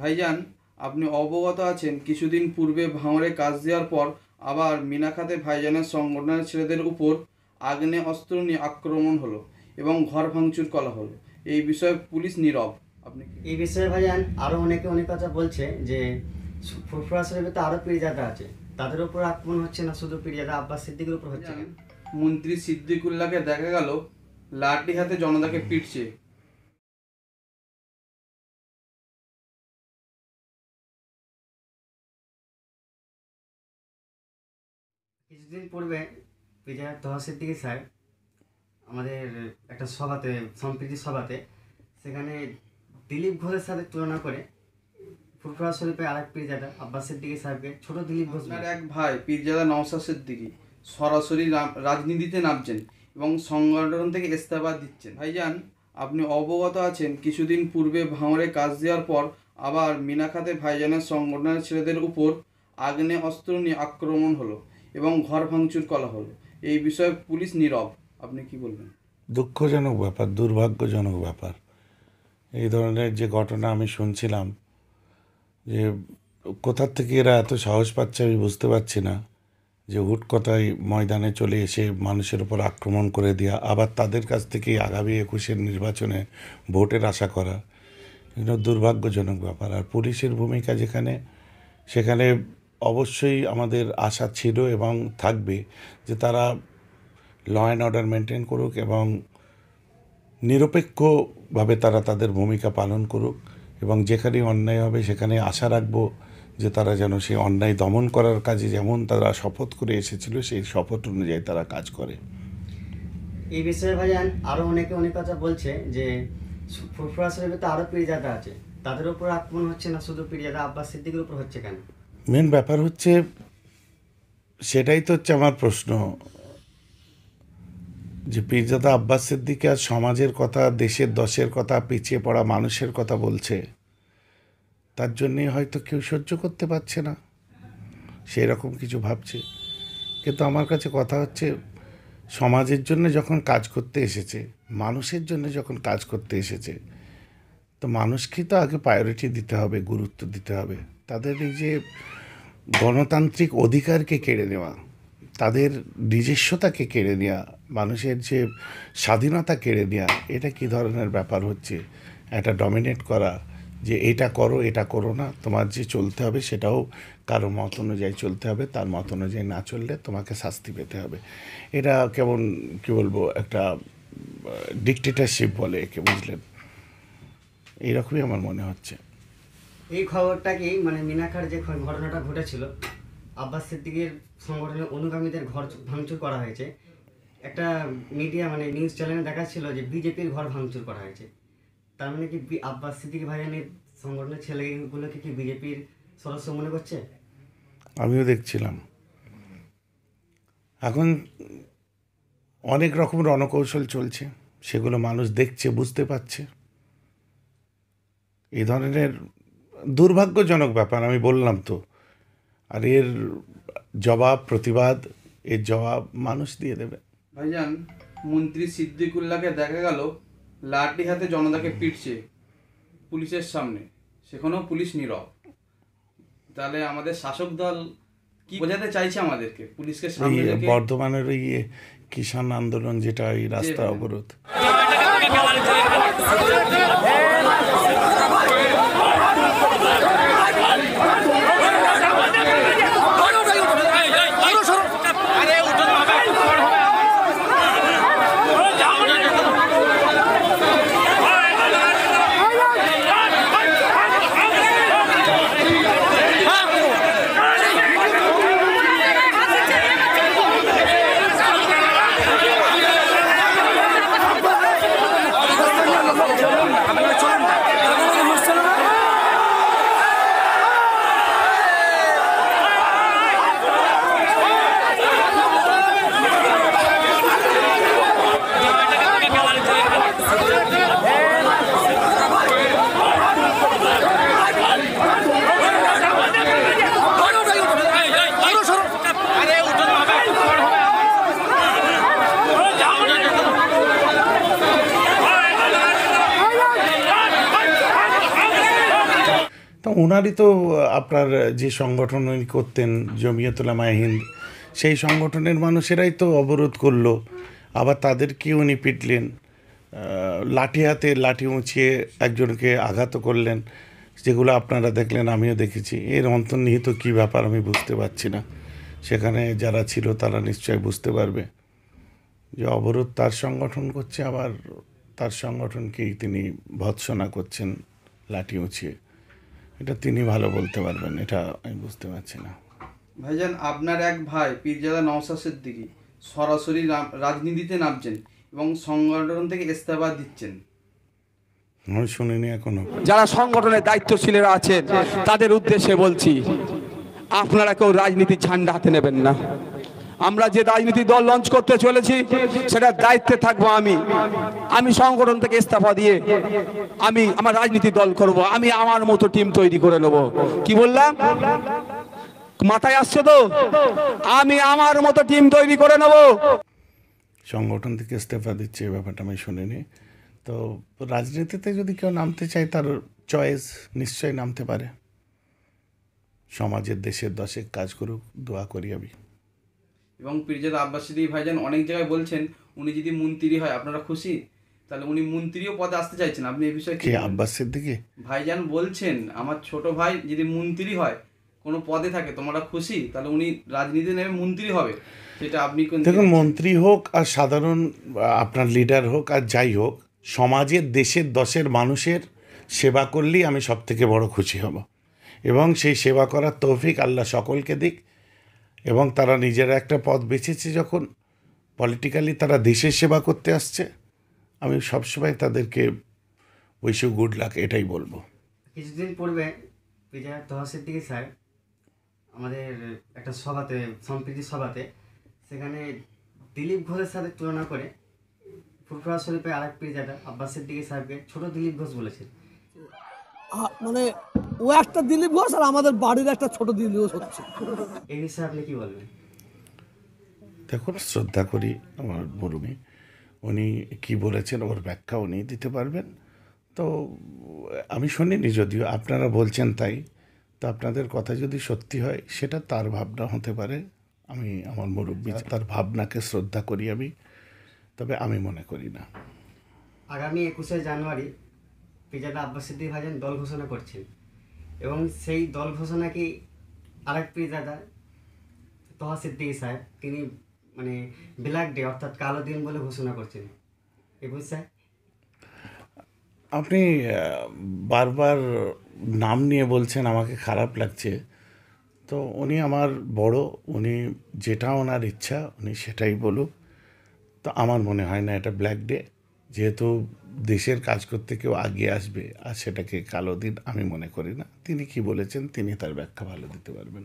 ভাইজান আপনি অবগত আছেন কিছুদিন পূর্বে ভাঙড়ে কাজ দেওয়ার পর আবার মিনাখাতে ভাইজানের সংগঠনের ছেলেদের উপর আগ্নে অস্ত্র নিয়ে আক্রমণ হলো এবং ঘর ভাঙচুর করা হলো এই বিষয়ে পুলিশ নীরব আপনি এই বিষয়ে ভাইজান আরও অনেকে অনেক কথা বলছে যে ফুরফুরা শরীফে তো আরও পিড়িয়াদা আছে তাদের উপর আক্রমণ হচ্ছে না শুধু পিড়িয়াদা আব্বাস সিদ্দিকের উপর হচ্ছে মন্ত্রী সিদ্দিকুল্লাহকে দেখা গেল লাঠি হাতে জনতাকে পিটছে কিছুদিন পূর্বে বিধায়ক তোহা দিকে স্যার আমাদের একটা সভাতে সম্প্রীতি সভাতে সেখানে দিলীপ ঘোষের সাথে তুলনা করে ফুরফুরা শরীফের আরেক পীরজাদা আব্বাস সিদ্দিকী সাহেবকে ছোট দিলীপ ঘোষ এক ভাই পীরজাদা নওসাদ সিদ্দিকী সরাসরি রাজনীতিতে নামছেন এবং সংগঠন থেকে ইস্তফা দিচ্ছেন ভাইজান আপনি অবগত আছেন কিছুদিন পূর্বে ভাঙড়ে কাজ দেওয়ার পর আবার মিনাখাতে ভাইজানের সংগঠনের ছেলেদের উপর আগ্নেয় অস্ত্র নিয়ে আক্রমণ হলো এবং ঘর ভাঙচুর করা হলো এই বিষয়ে পুলিশ নীরব আপনি কি বলবেন দুঃখজনক ব্যাপার দুর্ভাগ্যজনক ব্যাপার এই ধরনের যে ঘটনা আমি শুনছিলাম যে কোথার থেকে এরা এত সাহস পাচ্ছে আমি বুঝতে পারছি না যে হুট কথায় ময়দানে চলে এসে মানুষের ওপর আক্রমণ করে দেওয়া আবার তাদের কাছ থেকে আগামী একুশের নির্বাচনে ভোটের আশা করা এগুলো দুর্ভাগ্যজনক ব্যাপার আর পুলিশের ভূমিকা যেখানে সেখানে অবশ্যই আমাদের আশা ছিল এবং থাকবে যে তারা ল অ্যান্ড অর্ডার মেনটেন করুক এবং নিরপেক্ষভাবে তারা তাদের ভূমিকা পালন করুক এবং যেখানে অন্যায় হবে সেখানে আশা রাখবো যে তারা যেন সেই অন্যায় দমন করার কাজে যেমন তারা শপথ করে এসেছিল সেই শপথ অনুযায়ী তারা কাজ করে এই বিষয়ে ভাই আরও অনেকে অনেক কথা বলছে যে ফুরফুরা শরীফে তো আরও পীরজাদা আছে তাদের উপর আক্রমণ হচ্ছে না শুধু পীরজাদা আব্বাস সিদ্দিকের উপর হচ্ছে কেন মেন ব্যাপার হচ্ছে সেটাই তো হচ্ছে আমার প্রশ্ন যে পীরজাদা আব্বাসের দিকে আর সমাজের কথা দেশের দশের কথা পিছিয়ে পড়া মানুষের কথা বলছে তার জন্যে হয়তো কেউ সহ্য করতে পারছে না সেই রকম কিছু ভাবছে কিন্তু আমার কাছে কথা হচ্ছে সমাজের জন্য যখন কাজ করতে এসেছে মানুষের জন্য যখন কাজ করতে এসেছে তো মানুষকে তো আগে প্রায়োরিটি দিতে হবে গুরুত্ব দিতে হবে তাদের এই যে গণতান্ত্রিক অধিকারকে কেড়ে নেওয়া তাদের নিজস্বতাকে কেড়ে নেওয়া মানুষের যে স্বাধীনতা কেড়ে নেওয়া এটা কি ধরনের ব্যাপার হচ্ছে এটা ডমিনেট করা যে এটা করো এটা করো না তোমার যে চলতে হবে সেটাও কারো মত অনুযায়ী চলতে হবে তার মত অনুযায়ী না চললে তোমাকে শাস্তি পেতে হবে এটা কেমন কি বলবো একটা ডিকটেটারশিপ বলে একে বুঝলেন এইরকমই আমার মনে হচ্ছে এই খবরটাকে মানে মিনাখার যে ঘটনাটা ঘটেছিল আব্বাস সিদ্দিকের সংগঠনের অনুগামীদের ঘর ভাঙচুর করা হয়েছে একটা মিডিয়া মানে নিউজ চ্যানেলে দেখাচ্ছিল যে বিজেপির ঘর ভাঙচুর করা হয়েছে তার মানে কি আব্বাস সিদ্দিক ভাইয়ানের সংগঠনের ছেলেগুলোকে কি বিজেপির সদস্য মনে করছে আমিও দেখছিলাম এখন অনেক রকম রণকৌশল চলছে সেগুলো মানুষ দেখছে বুঝতে পারছে এই ধরনের দুর্ভাগ্যজনক ব্যাপার আমি বললাম তো আর এর জবাব প্রতিবাদ এর জবাব মানুষ দিয়ে দেবে ভাইজান মন্ত্রী সিদ্দিকুল্লাহকে দেখা গেল লাঠি হাতে জনতাকে পিটছে পুলিশের সামনে সেখানেও পুলিশ নীরব তাহলে আমাদের শাসক দল কি বোঝাতে চাইছে আমাদেরকে পুলিশকে সামনে বর্ধমানের ওই কিষান আন্দোলন যেটা এই রাস্তা অবরোধ তো ওনারই তো আপনার যে সংগঠন উনি করতেন জমিয়তুলামা হিন্দ সেই সংগঠনের মানুষেরাই তো অবরোধ করলো আবার তাদেরকে উনি পিটলেন লাঠি হাতে লাঠি উঁচিয়ে একজনকে আঘাত করলেন যেগুলো আপনারা দেখলেন আমিও দেখেছি এর অন্তর্নিহিত কী ব্যাপার আমি বুঝতে পারছি না সেখানে যারা ছিল তারা নিশ্চয় বুঝতে পারবে যে অবরোধ তার সংগঠন করছে আবার তার সংগঠনকেই তিনি ভৎসনা করছেন লাঠি উঁচিয়ে এটা তিনি ভালো বলতে পারবেন এটা আমি বুঝতে পারছি না ভাইজান আপনার এক ভাই পীরজাদা নওসা সিদ্দিকী সরাসরি রাজনীতিতে নামছেন এবং সংগঠন থেকে ইস্তফা দিচ্ছেন আমি শুনিনি এখনো যারা সংগঠনের দায়িত্বশীলেরা আছেন তাদের উদ্দেশ্যে বলছি আপনারা কেউ রাজনীতির ঝান্ডা হাতে নেবেন না আমরা যে রাজনীতি দল লঞ্চ করতে চলেছি সেটার দায়িত্বে থাকবো আমি আমি সংগঠন থেকে ইস্তফা দিয়ে আমি আমার রাজনীতি দল করব আমি আমার মতো টিম তৈরি করে নেব কি বললাম মাথায় আসছে তো আমি আমার মতো টিম তৈরি করে নেব সংগঠন থেকে ইস্তফা দিচ্ছে এই ব্যাপারটা আমি শুনিনি তো রাজনীতিতে যদি কেউ নামতে চায় তার চয়েস নিশ্চয়ই নামতে পারে সমাজের দেশের দশে কাজ করুক দোয়া করি আমি এবং পীরজাদা আব্বাস ভাইজান অনেক জায়গায় বলছেন উনি যদি মন্ত্রী হয় আপনারা খুশি তাহলে উনি মন্ত্রীও পদে আসতে চাইছেন আপনি এই বিষয়ে কি আব্বাসের দিকে ভাইজান বলছেন আমার ছোট ভাই যদি মন্ত্রী হয় কোনো পদে থাকে তোমরা খুশি তাহলে উনি রাজনীতি নেমে মন্ত্রী হবে সেটা আপনি দেখুন মন্ত্রী হোক আর সাধারণ আপনার লিডার হোক আর যাই হোক সমাজের দেশের দশের মানুষের সেবা করলেই আমি সব থেকে বড় খুশি হব এবং সেই সেবা করার তৌফিক আল্লাহ সকলকে দিক এবং তারা নিজেরা একটা পথ বেছেছে যখন পলিটিক্যালি তারা দেশের সেবা করতে আসছে আমি সবসময় তাদেরকে উইশ ইউ গুড লাক এটাই বলবো কিছুদিন পূর্বে বিজয়া তহসিদ্দিকি স্যার আমাদের একটা সভাতে সম্প্রীতি সভাতে সেখানে দিলীপ ঘোষের সাথে তুলনা করে ফুরফুরা শরীফে আরেক পিজাটা আব্বাসের দিকে সাহেবকে ছোট দিলীপ ঘোষ বলেছেন মানে ও একটা দিলীপ ঘোষ আর আমাদের বাড়ির একটা ছোট দিলীপ ঘোষ হচ্ছে এই বিষয়ে আপনি কি দেখুন শ্রদ্ধা করি আমার মরুমি উনি কি বলেছেন ওর ব্যাখ্যা উনি দিতে পারবেন তো আমি শুনিনি যদিও আপনারা বলছেন তাই তো আপনাদের কথা যদি সত্যি হয় সেটা তার ভাবনা হতে পারে আমি আমার মুরব্বী তার ভাবনাকে শ্রদ্ধা করি আমি তবে আমি মনে করি না আগামী একুশে জানুয়ারি পিজাবে আব্বাস সিদ্দিক ভাইজান দল ঘোষণা করছেন এবং সেই দল ঘোষণাকে আরেক পেজাদার তোহা সিদ্দিক সাহেব তিনি মানে ব্ল্যাক ডে অর্থাৎ কালো দিন বলে ঘোষণা করছেন এ স্যার আপনি বারবার নাম নিয়ে বলছেন আমাকে খারাপ লাগছে তো উনি আমার বড় উনি যেটা ওনার ইচ্ছা উনি সেটাই বলুক তো আমার মনে হয় না এটা ব্ল্যাক ডে যেহেতু দেশের কাজ করতে কেউ আগিয়ে আসবে আর সেটাকে কালো দিন আমি মনে করি না তিনি কি বলেছেন তিনি তার ব্যাখ্যা ভালো দিতে পারবেন